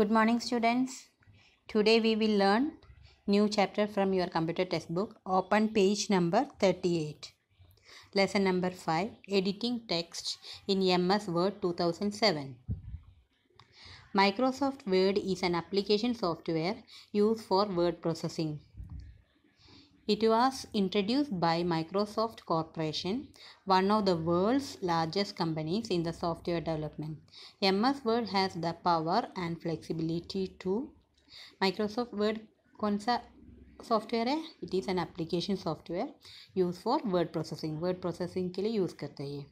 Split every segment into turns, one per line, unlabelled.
Good morning students. Today we will learn new chapter from your computer textbook. Open page number 38. Lesson number 5 Editing text in MS Word 2007. Microsoft Word is an application software used for word processing. It was introduced by Microsoft Corporation, one of the world's largest companies in the software development. MS Word has the power and flexibility to Microsoft Word software it is an application software used for word processing word processing ke liye use karta hai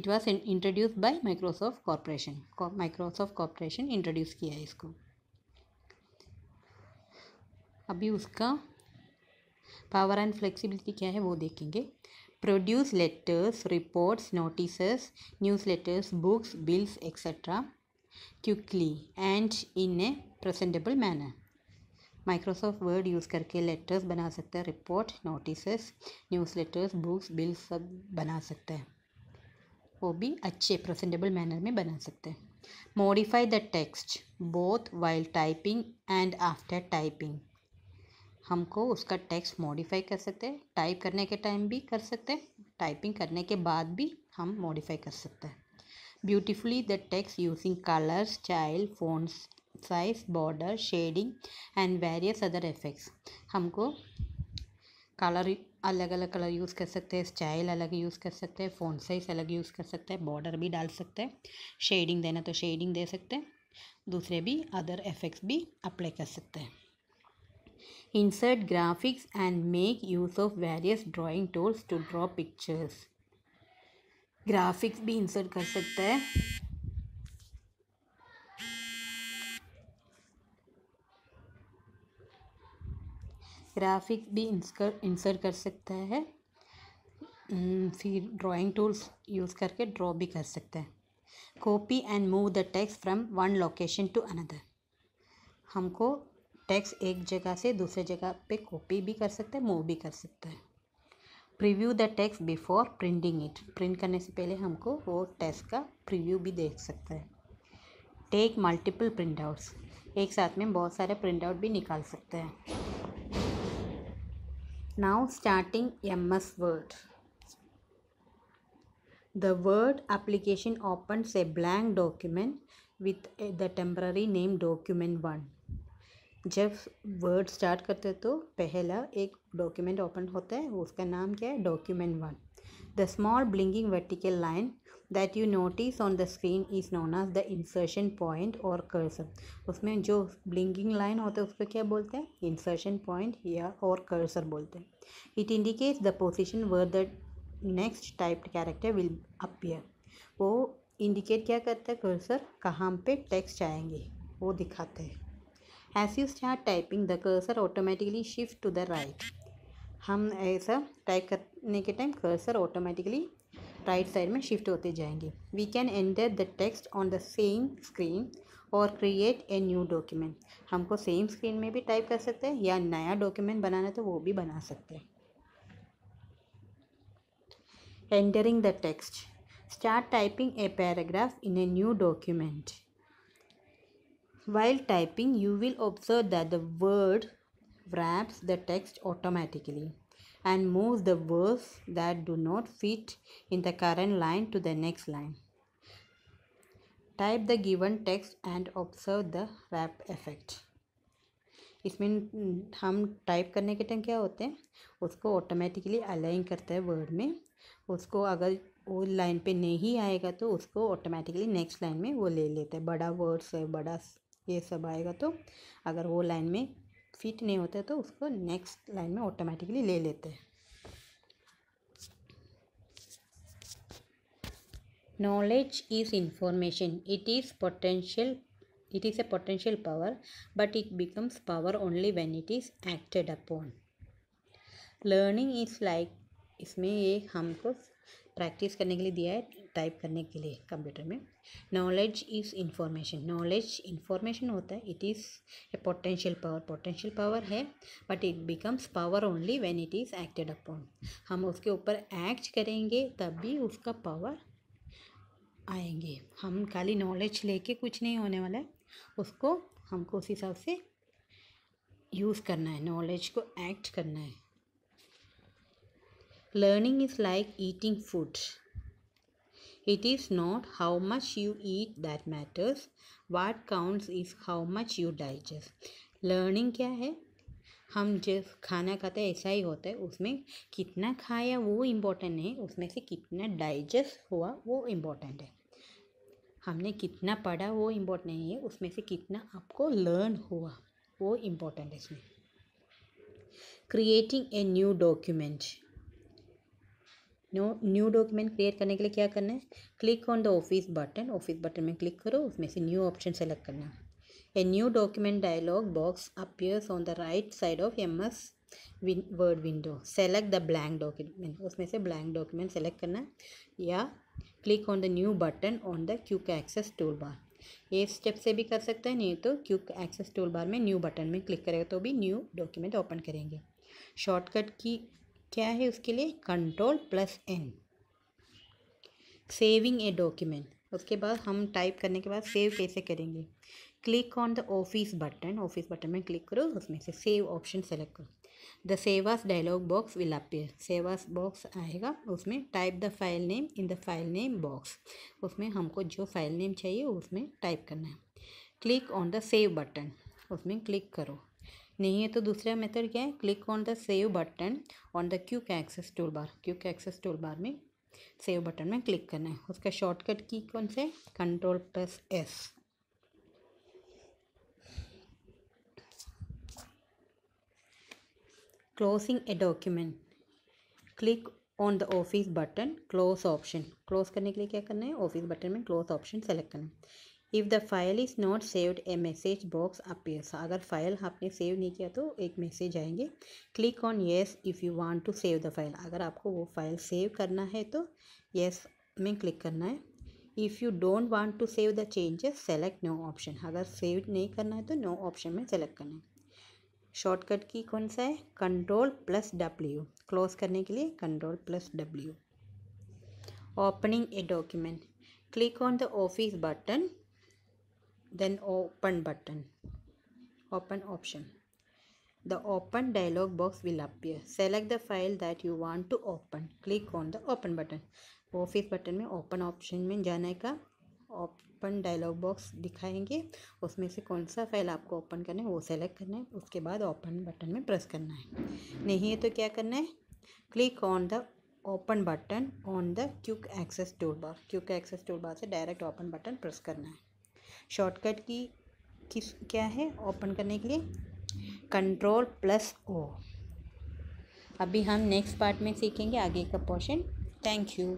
it was introduced by microsoft corporation microsoft corporation introduced kiya hai isko abhi power and flexibility क्या है वो देखेंगे produce letters reports notices newsletters books bills etcetera quickly and in a presentable manner Microsoft Word use करके letters बना सकते हैं report notices newsletters books bills सब बना सकते हैं वो भी अच्छे प्रेजेंटेबल मैनर में बना सकते हैं modify the text both while typing and after typing हमको उसका टेक्स्ट मॉडिफाई कर सकते हैं टाइप करने के टाइम भी कर सकते हैं टाइपिंग करने के बाद भी हम मॉडिफाई कर सकते हैं beautifully the text using colour style font size border shading and various other effects हमको कलर अलग अलग कलर यूज़ कर सकते हैं स्टाइल अलग यूज़ कर सकते हैं फ़ोन साइज अलग यूज़ कर सकते हैं बॉर्डर भी डाल सकते हैं शेडिंग देना तो शेडिंग दे सकते हैं दूसरे भी अदर इफ़ेक्ट्स भी अप्लाई कर सकते हैं insert graphics and make use of various drawing tools to draw pictures graphics भी इंसर्ट कर सकता है ग्राफिक्स भी इंसर्ट कर सकता है hmm, फिर ड्राइंग टूल्स यूज़ करके ड्रॉ भी कर सकते हैं copy and move the text from one location to another हमको टेक्स्ट एक जगह से दूसरे जगह पे कॉपी भी कर सकते हैं मूव भी कर सकते हैं preview the text before printing it print करने से पहले हमको वो टेक्स्ट का प्रीव्यू भी देख सकते हैं टेक मल्टीपल प्रिंट आउट्स एक साथ में बहुत सारे प्रिंट आउट भी निकाल सकते हैं now starting M S Word the Word application opens a blank document with the temporary name document one जब वर्ड स्टार्ट करते हैं तो पहला एक डॉक्यूमेंट ओपन होता है उसका नाम क्या है document one the small blinking vertical line that you notice on the screen is known as the insertion point और कर्सर उसमें जो ब्लिंकिंग लाइन होता है उसको क्या बोलते हैं इंसर्शन पॉइंट या और कर्सर बोलते हैं it indicates the position where the next typed character will appear वो इंडिकेट क्या करता है कर्सर कहाँ पे टेक्स्ट आएंगे वो दिखाते हैं As you start typing the cursor automatically shift to the right हम ऐसा टाइप करने के time cursor automatically right side में शिफ्ट होते जाएंगे we can enter the text on the same screen और क्रिएट ए न्यू डॉक्यूमेंट हमको same screen में भी टाइप कर सकते हैं या नया डॉक्यूमेंट बनाना है तो वो भी बना सकते हैं entering the text start typing a paragraph in a new document While typing, you will observe that the word wraps the text automatically and moves the words that do not fit in the current line to the next line. Type the given text and observe the wrap effect. इसमें हम type करने के time क्या होते हैं उसको automatically align करता है वर्ड में उसको अगर वो लाइन पे नहीं आएगा तो उसको ऑटोमेटिकली नेक्स्ट लाइन में वो ले लेता है बड़ा वर्ड्स है बड़ा ये सब आएगा तो अगर वो लाइन में फिट नहीं होता है तो उसको नेक्स्ट लाइन में ऑटोमेटिकली ले लेते हैं knowledge is information it is potential it is a potential power but it becomes power only when it is acted upon learning is like इसमें ये हमको प्रैक्टिस करने के लिए दिया है टाइप करने के लिए कंप्यूटर में knowledge is information knowledge information होता है it is a potential power potential power है but it becomes power only when it is acted upon हम उसके ऊपर एक्ट करेंगे तब भी उसका पावर आएंगे हम खाली नॉलेज लेके कुछ नहीं होने वाला है उसको हमको उस हिसाब से यूज़ करना है नॉलेज को एक्ट करना है learning is like eating food It is not how much you eat that matters. What counts is how much you digest. Learning क्या है हम जिस खाना खाते हैं ऐसा ही होता है उसमें कितना खाया वो इम्पोर्टेंट है उसमें से कितना डाइजेस्ट हुआ वो इम्पोर्टेंट है हमने कितना पढ़ा वो इम्पोर्टेंट नहीं है उसमें से कितना आपको लर्न हुआ वो इम्पोर्टेंट है इसमें creating a new document new new document create करने के लिए क्या करना है click on the Office button Office button में क्लिक करो उसमें से न्यू ऑप्शन सेलेक्ट करना a new document dialog box appears on the right side of M S Word window select the blank document उसमें से ब्लैंक डॉक्यूमेंट सेलेक्ट करना या click on the new button on the quick access tool बार ये step से भी कर सकते हैं नहीं तो क्यूक एक्सेस टूल बार में न्यू बटन में क्लिक करेगा तो भी न्यू डॉक्यूमेंट ओपन करेंगे शॉर्टकट की क्या है उसके लिए control plus N saving a document उसके बाद हम टाइप करने के बाद सेव कैसे करेंगे click on the Office button Office button में क्लिक करो उसमें से सेव ऑप्शन सेलेक्ट करो the save as dialog box will appear save as box आएगा उसमें type the file name in the file name box उसमें हमको जो फाइल नेम चाहिए उसमें टाइप करना है click on the save button उसमें क्लिक करो नहीं है तो दूसरा मेथड क्या है click on the save button on the quick access tool bar quick access tool bar में सेव बटन में क्लिक करना है उसका शॉर्टकट की कौन से control plus S closing a document click on the Office button close option close करने के लिए क्या करना है ऑफिस बटन में क्लोज ऑप्शन सेलेक्ट करना है if the file is not saved a message box appears अगर फाइल आपने सेव नहीं किया तो एक मैसेज आएंगे click on yes if you want to save the file अगर आपको वो फाइल सेव करना है तो येस yes में क्लिक करना है if you don't want to save the changes select no option अगर सेव नहीं करना है तो नो no ऑप्शन में सेलेक्ट करना है शॉर्टकट की कौन सा है कंट्रोल प्लस डब्ल्यू क्लोज करने के लिए control plus W opening a document click on the Office button then open button open option the open dialog box will appear select the file that you want to open click on the open button Office button में open option में जाने का open dialogue box दिखाएंगे उसमें से कौन सा file आपको ओपन करना है वो सेलेक्ट करना है उसके बाद ओपन बटन में प्रेस करना है नहीं है तो क्या करना है click on the open button on the quick access tool bar quick access tool bar से डायरेक्ट ओपन बटन प्रेस करना है शॉर्टकट की किस क्या है ओपन करने के लिए कंट्रोल प्लस ओ अभी हम नेक्स्ट पार्ट में सीखेंगे आगे का पोर्शन थैंक यू